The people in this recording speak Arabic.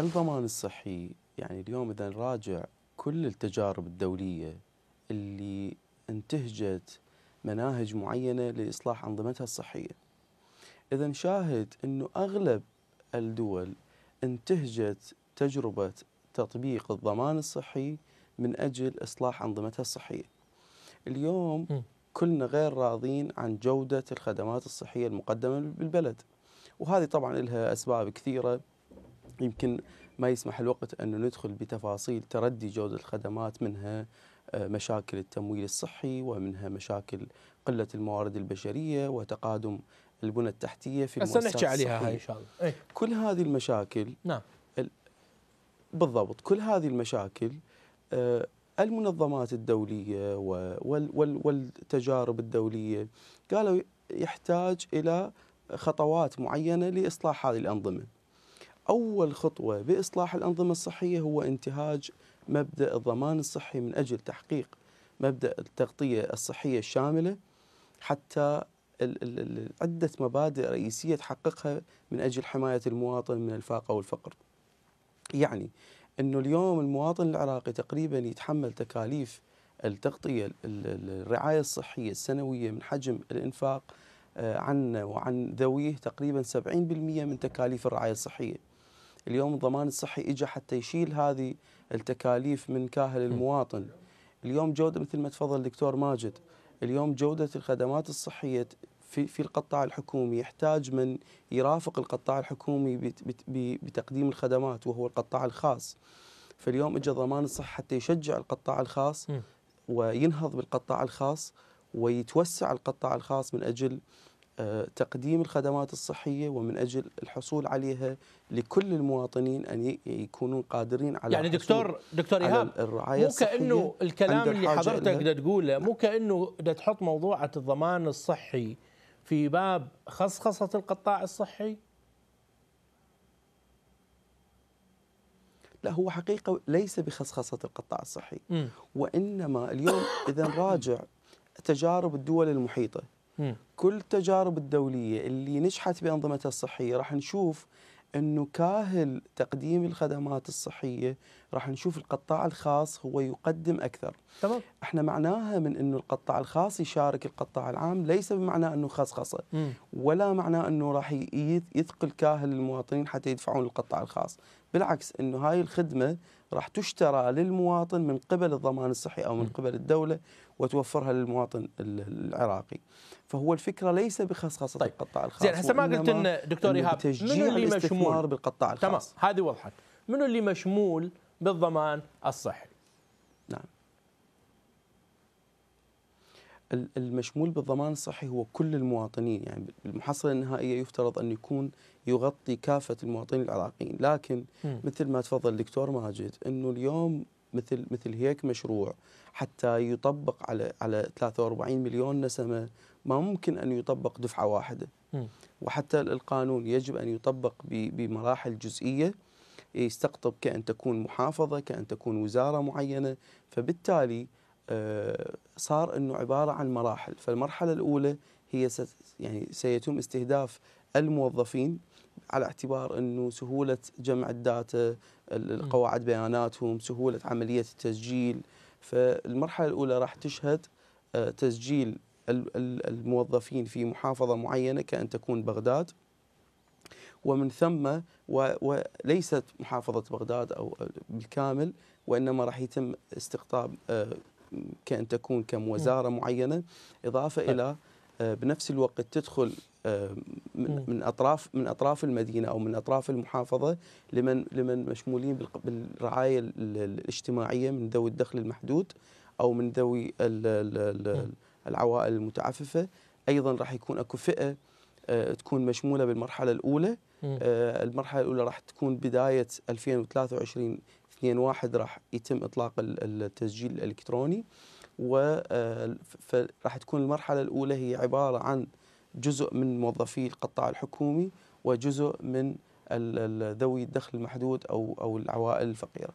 الضمان الصحي يعني اليوم إذا نراجع كل التجارب الدولية اللي انتهجت مناهج معينة لإصلاح أنظمتها الصحية إذا نشاهد أنه أغلب الدول انتهجت تجربة تطبيق الضمان الصحي من أجل إصلاح أنظمتها الصحية اليوم كلنا غير راضين عن جودة الخدمات الصحية المقدمة بالبلد وهذه طبعا لها أسباب كثيرة يمكن ما يسمح الوقت أن ندخل بتفاصيل تردي جودة الخدمات منها آه، مشاكل التمويل الصحي ومنها مشاكل قلة الموارد البشرية وتقادم البنى التحتية في المؤسسات سنحكي عليها هاي إن شاء الله أي. كل هذه المشاكل نعم بالضبط كل هذه المشاكل آه، المنظمات الدولية والتجارب الدولية قالوا يحتاج إلى خطوات معينة لإصلاح هذه الأنظمة أول خطوة بإصلاح الأنظمة الصحية هو انتهاج مبدأ الضمان الصحي من أجل تحقيق مبدأ التغطية الصحية الشاملة حتى عدة مبادئ رئيسية تحققها من أجل حماية المواطن من الفاقة والفقر يعني أنه اليوم المواطن العراقي تقريبا يتحمل تكاليف التغطية الرعاية الصحية السنوية من حجم الإنفاق آه، عنا وعن ذويه تقريبا 70% من تكاليف الرعاية الصحية اليوم الضمان الصحي اجى حتى يشيل هذه التكاليف من كاهل المواطن اليوم جوده مثل ما تفضل الدكتور ماجد اليوم جوده الخدمات الصحيه في في القطاع الحكومي يحتاج من يرافق القطاع الحكومي بتقديم الخدمات وهو القطاع الخاص فاليوم اجى ضمان الصحه حتى يشجع القطاع الخاص وينهض بالقطاع الخاص ويتوسع القطاع الخاص من اجل تقديم الخدمات الصحية ومن أجل الحصول عليها لكل المواطنين أن يكونون قادرين على يعني دكتور دكتور إيهاب مو كأنه الكلام اللي حضرتك بدك تقوله مو كأنه بدك تحط موضوعة الضمان الصحي في باب خصخصة القطاع الصحي لا هو حقيقة ليس بخصخصة القطاع الصحي م. وإنما اليوم إذا راجع تجارب الدول المحيطة كل التجارب الدولية اللي نجحت بأنظمتها الصحية راح نشوف أنه كاهل تقديم الخدمات الصحية راح نشوف القطاع الخاص هو يقدم أكثر تمام. احنا معناها من أنه القطاع الخاص يشارك القطاع العام ليس بمعنى أنه خصخصة مم. ولا معنى أنه راح يثقل كاهل المواطنين حتى يدفعون للقطاع الخاص بالعكس أنه هاي الخدمة راح تشترى للمواطن من قبل الضمان الصحي او من قبل الدوله وتوفرها للمواطن العراقي. فهو الفكره ليس بخصخصه طيب. القطاع الخاص زين هسه ما قلت ان دكتور ايهاب منو اللي مشمول بالقطاع الخاص تمام هذه وضحت منو اللي مشمول بالضمان الصحي المشمول بالضمان الصحي هو كل المواطنين يعني بالمحصلة النهائية يفترض أن يكون يغطي كافة المواطنين العراقيين لكن م. مثل ما تفضل الدكتور ماجد أنه اليوم مثل مثل هيك مشروع حتى يطبق على على 43 مليون نسمة ما ممكن أن يطبق دفعة واحدة م. وحتى القانون يجب أن يطبق بمراحل جزئية يستقطب كأن تكون محافظة كأن تكون وزارة معينة فبالتالي صار انه عباره عن مراحل فالمرحله الاولى هي يعني سيتم استهداف الموظفين على اعتبار انه سهوله جمع الداتا القواعد بياناتهم سهوله عمليه التسجيل فالمرحله الاولى راح تشهد آه، تسجيل الموظفين في محافظه معينه كان تكون بغداد ومن ثم وليست محافظه بغداد او بالكامل وانما راح يتم استقطاب آه، كأن تكون كم وزاره معينة إضافة طيب. إلى آه، بنفس الوقت تدخل آه، من من اطراف من اطراف المدينه او من اطراف المحافظه لمن لمن مشمولين بالرعايه الاجتماعيه من ذوي الدخل المحدود او من ذوي العوائل المتعففه ايضا راح يكون اكو فئه آه، تكون مشموله بالمرحله الاولى آه، المرحله الاولى راح تكون بدايه 2023 2 1 راح يتم اطلاق التسجيل الالكتروني آه، راح تكون المرحله الاولى هي عباره عن جزء من موظفي القطاع الحكومي وجزء من ذوي الدخل المحدود او او العوائل الفقيره.